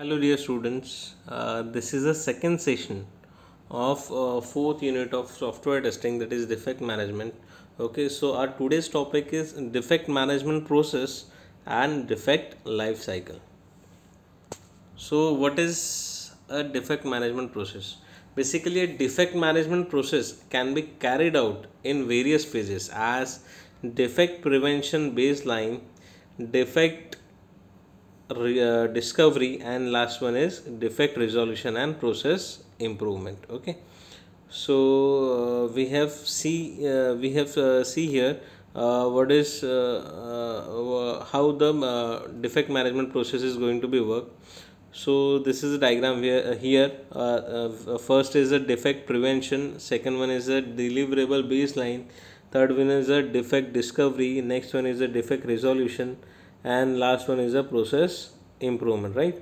Hello dear students, uh, this is the second session of uh, fourth unit of software testing that is defect management. Okay, so our today's topic is defect management process and defect life cycle. So what is a defect management process? Basically a defect management process can be carried out in various phases as defect prevention baseline, defect uh, discovery and last one is defect resolution and process improvement okay so uh, we have see uh, we have uh, see here uh, what is uh, how the defect management process is going to be work? so this is a diagram where, here first is a defect prevention second one is a deliverable baseline third one is a defect discovery next one is a defect resolution and last one is a process improvement right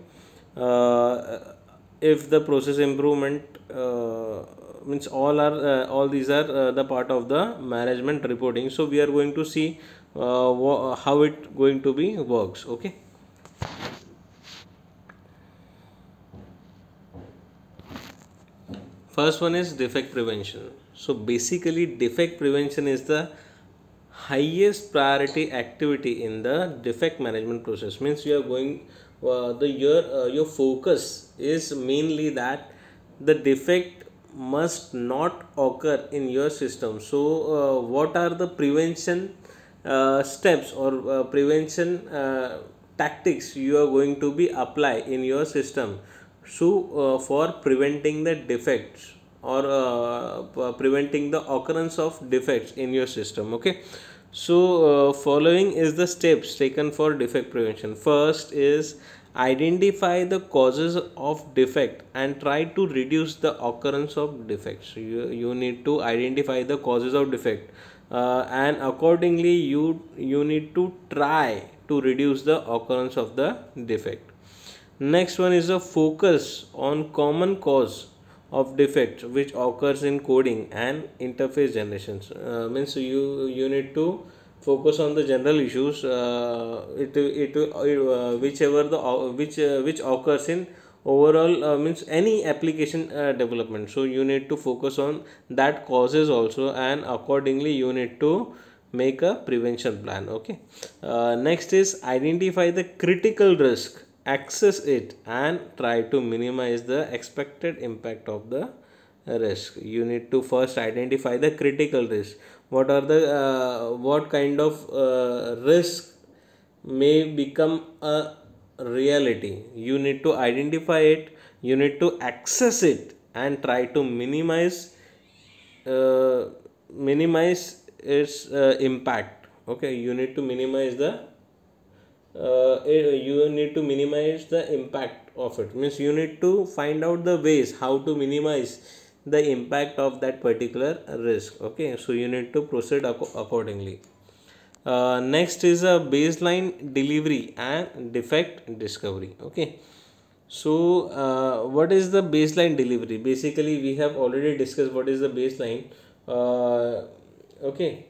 uh, if the process improvement uh, means all are uh, all these are uh, the part of the management reporting so we are going to see uh, how it going to be works okay first one is defect prevention so basically defect prevention is the highest priority activity in the defect management process means you are going uh, the your uh, your focus is mainly that the defect must not occur in your system so uh, what are the prevention uh, steps or uh, prevention uh, tactics you are going to be apply in your system so for preventing the defects or uh, preventing the occurrence of defects in your system okay so uh, following is the steps taken for defect prevention first is identify the causes of defect and try to reduce the occurrence of defects you, you need to identify the causes of defect uh, and accordingly you you need to try to reduce the occurrence of the defect next one is a focus on common cause of defects which occurs in coding and interface generations uh, means you you need to focus on the general issues uh, it it uh, whichever the uh, which uh, which occurs in overall uh, means any application uh, development so you need to focus on that causes also and accordingly you need to make a prevention plan okay uh, next is identify the critical risk access it and try to minimize the expected impact of the risk you need to first identify the critical risk what are the uh, what kind of uh, risk may become a reality you need to identify it you need to access it and try to minimize uh, minimize its uh, impact okay you need to minimize the uh, eh, you need to minimize the impact of it means you need to find out the ways how to minimize the impact of that particular risk okay so you need to proceed accordingly uh, next is a baseline delivery and defect discovery okay so uh, what is the baseline delivery basically we have already discussed what is the baseline uh, okay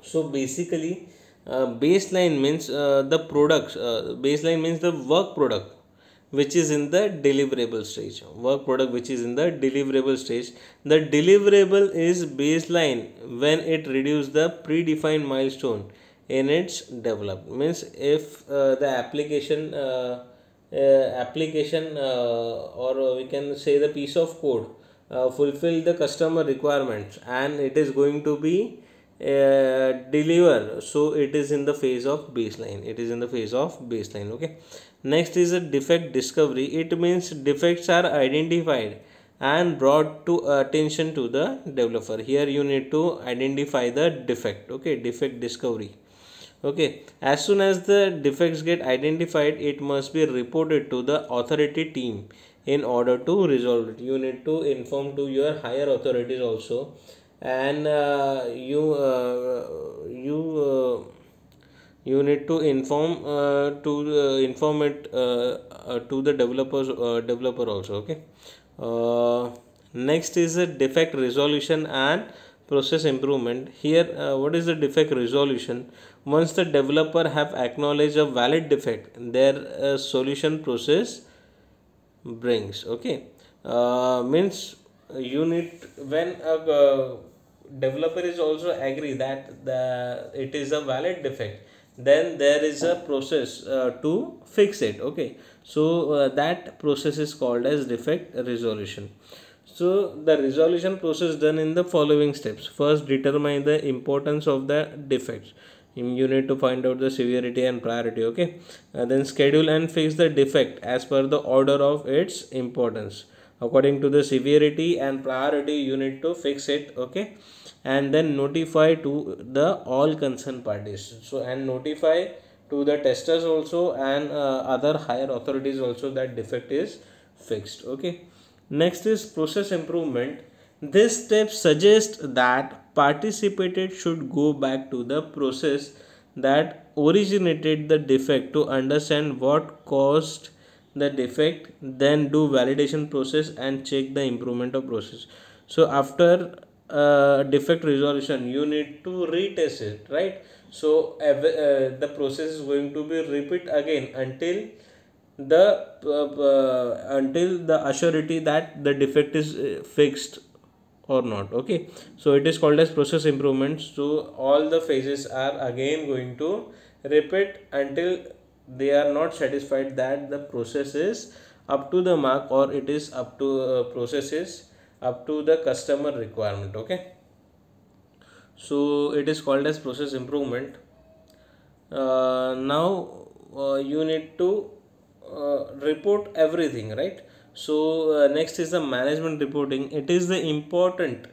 so basically uh, baseline means uh, the products uh, baseline means the work product which is in the deliverable stage work product which is in the deliverable stage the deliverable is baseline when it reaches the predefined milestone in its development means if uh, the application uh, uh, application or we can say the piece of code fulfill the customer requirements and it is going to be uh, deliver so it is in the phase of baseline it is in the phase of baseline okay next is a defect discovery it means defects are identified and brought to attention to the developer here you need to identify the defect okay defect discovery okay as soon as the defects get identified it must be reported to the authority team in order to resolve it you need to inform to your higher authorities also and uh, you uh, you uh, you need to inform uh, to inform it uh, to the developers developer also okay next is the defect resolution and process improvement here uh, what is the defect resolution once the developer have acknowledged a valid defect their uh, solution process brings okay uh, means you need when a developer is also agree that the it is a valid defect then there is a process uh, to fix it okay so uh, that process is called as defect resolution so the resolution process done in the following steps first determine the importance of the defects you need to find out the severity and priority okay uh, then schedule and fix the defect as per the order of its importance according to the severity and priority you need to fix it okay and then notify to the all concerned parties so and notify to the testers also and uh, other higher authorities also that defect is fixed okay next is process improvement this step suggests that participated should go back to the process that originated the defect to understand what caused the defect then do validation process and check the improvement of process so after uh, defect resolution you need to retest it right so uh, the process is going to be repeat again until the uh, uh until the assurity that the defect is uh, fixed or not okay so it is called as process improvements so all the phases are again going to repeat until they are not satisfied that the process is up to the mark or it is up to uh, processes up to the customer requirement okay so it is called as process improvement uh, now uh, you need to uh, report everything right so uh, next is the management reporting it is the important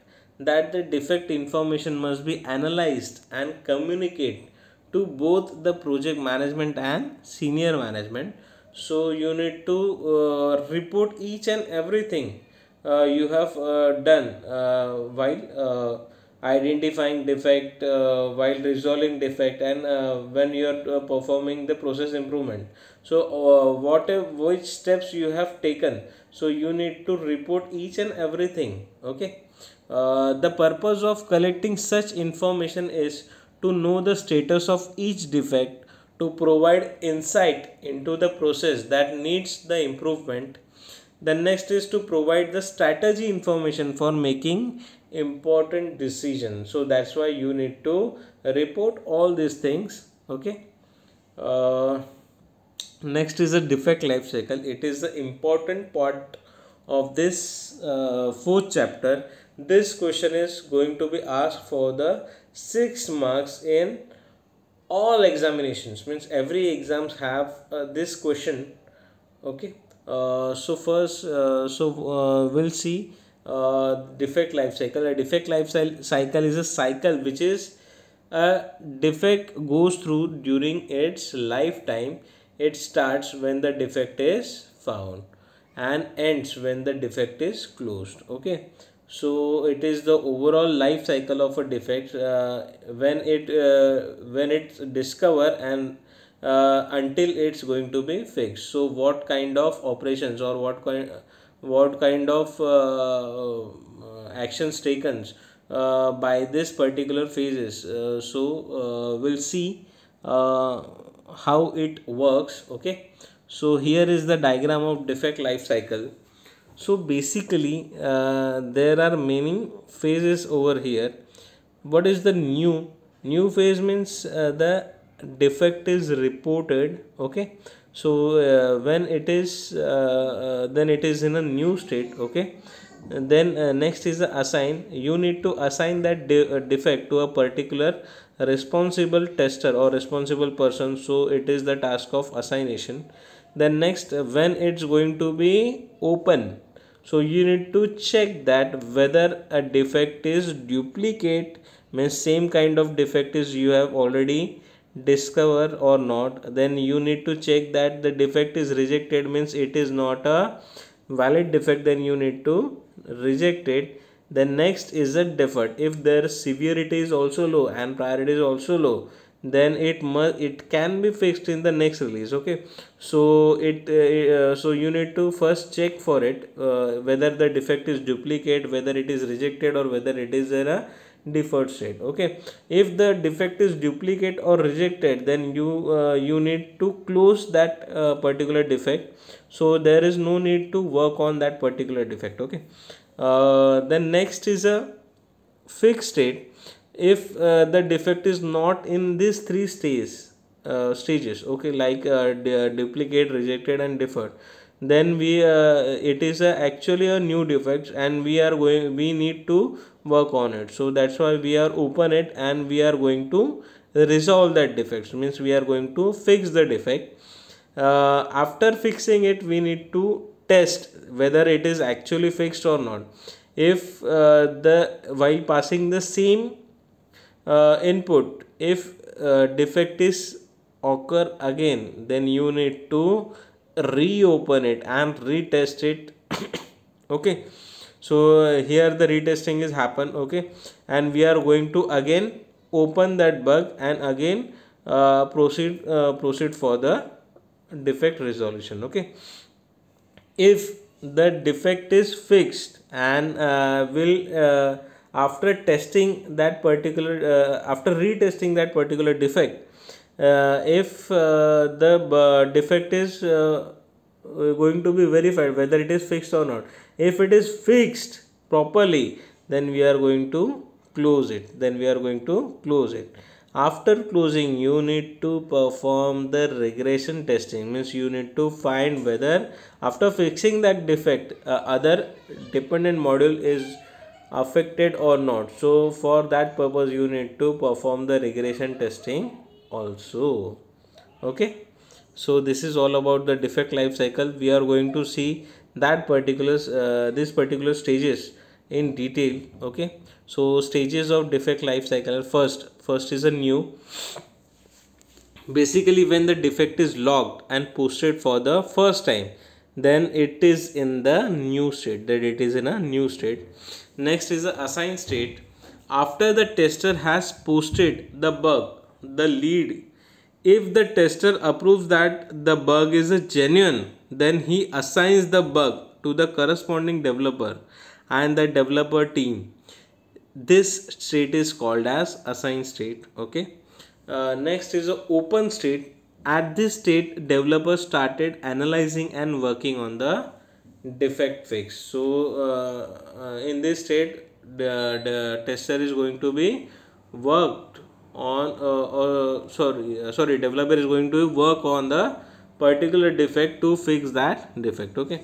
that the defect information must be analyzed and communicate to both the project management and senior management so you need to uh, report each and everything uh, you have uh, done uh, while identifying defect uh, while resolving defect and uh, when you are uh, performing the process improvement so what which steps you have taken so you need to report each and everything okay the purpose of collecting such information is to know the status of each defect to provide insight into the process that needs the improvement then next is to provide the strategy information for making important decisions so that's why you need to report all these things okay uh, next is a defect life cycle it is the important part of this uh, fourth chapter this question is going to be asked for the six marks in all examinations means every exams have uh, this question okay uh, so first uh, so uh, we'll see defect life cycle a defect life cycle is a cycle which is a defect goes through during its lifetime it starts when the defect is found and ends when the defect is closed okay so it is the overall life cycle of a defect uh, when it uh, when it's discovered and uh, until it's going to be fixed so what kind of operations or what kind what kind of uh, uh, actions taken uh, by this particular phases uh, so uh, we'll see uh, how it works okay so here is the diagram of defect life cycle so basically there are many phases over here what is the new new phase means the defect is reported okay so uh, when it is uh, uh, then it is in a new state okay and then uh, next is the assign you need to assign that de uh, defect to a particular responsible tester or responsible person so it is the task of assignation then next when it's going to be open so you need to check that whether a defect is duplicate means same kind of defect is you have already discover or not then you need to check that the defect is rejected means it is not a valid defect then you need to reject it then next is a deferred if their severity is also low and priority is also low then it must it can be fixed in the next release okay so it uh, uh, so you need to first check for it uh, whether the defect is duplicate whether it is rejected or whether it is there a deferred state okay if the defect is duplicate or rejected then you uh, you need to close that uh, particular defect so there is no need to work on that particular defect okay uh, then next is a fixed state if uh, the defect is not in these three stages uh, stages okay like uh, duplicate rejected and deferred then we uh, it is uh, actually a new defect and we are going we need to work on it so that's why we are open it and we are going to resolve that defect means we are going to fix the defect uh, after fixing it we need to test whether it is actually fixed or not if uh, the while passing the same uh, input if uh, defect is occur again then you need to reopen it and retest it okay so here the retesting is happen okay and we are going to again open that bug and again uh, proceed uh, proceed for the defect resolution okay if the defect is fixed and uh, will uh, after testing that particular uh, after retesting that particular defect uh, if uh, the uh, defect is going to be verified whether it is fixed or not if it is fixed properly then we are going to close it then we are going to close it after closing you need to perform the regression testing means you need to find whether after fixing that defect uh, other dependent module is affected or not so for that purpose you need to perform the regression testing also okay so this is all about the defect life cycle we are going to see that particular uh, this particular stages in detail okay so stages of defect life cycle first first is a new basically when the defect is logged and posted for the first time then it is in the new state that it is in a new state next is the assigned state after the tester has posted the bug the lead. If the tester approves that the bug is a genuine, then he assigns the bug to the corresponding developer and the developer team. This state is called as assigned state. Okay. Uh, next is a open state. At this state, developer started analyzing and working on the defect fix. So uh, uh, in this state, the, the tester is going to be worked on uh, uh, sorry uh, sorry developer is going to work on the particular defect to fix that defect okay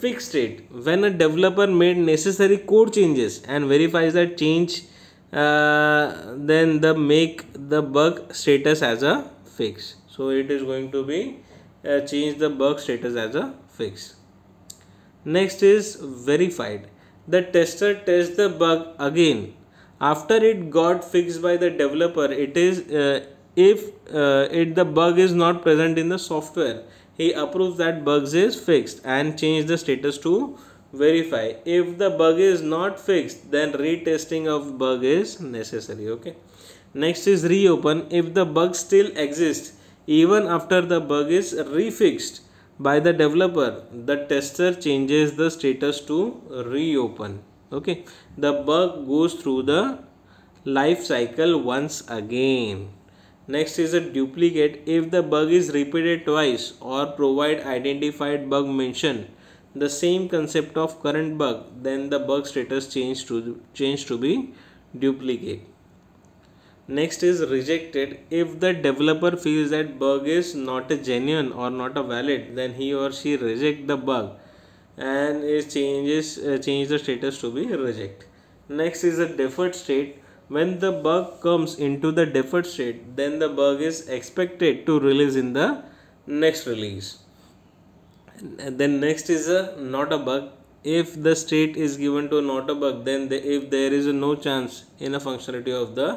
fix state when a developer made necessary code changes and verifies that change uh, then the make the bug status as a fix so it is going to be uh, change the bug status as a fix next is verified the tester tests the bug again after it got fixed by the developer it is uh, if uh, it the bug is not present in the software he approves that bugs is fixed and change the status to verify if the bug is not fixed then retesting of bug is necessary okay next is reopen if the bug still exists even after the bug is refixed by the developer the tester changes the status to reopen okay the bug goes through the life cycle once again next is a duplicate if the bug is repeated twice or provide identified bug mention the same concept of current bug then the bug status change to change to be duplicate next is rejected if the developer feels that bug is not a genuine or not a valid then he or she reject the bug and it changes uh, change the status to be reject next is a deferred state when the bug comes into the deferred state then the bug is expected to release in the next release and then next is a not a bug if the state is given to not a bug then the, if there is no chance in a functionality of the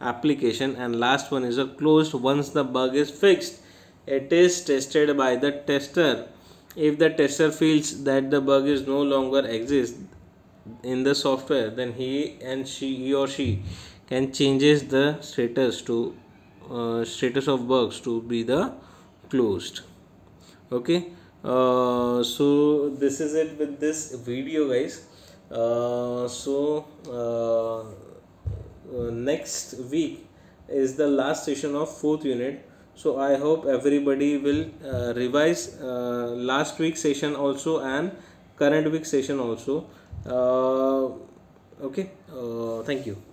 application and last one is a closed once the bug is fixed it is tested by the tester if the tester feels that the bug is no longer exists in the software, then he and she he or she can changes the status to uh, status of bugs to be the closed. Okay. Uh, so this is it with this video, guys. Uh, so uh, uh next week is the last session of fourth unit so i hope everybody will uh, revise uh, last week session also and current week session also uh, okay uh, thank you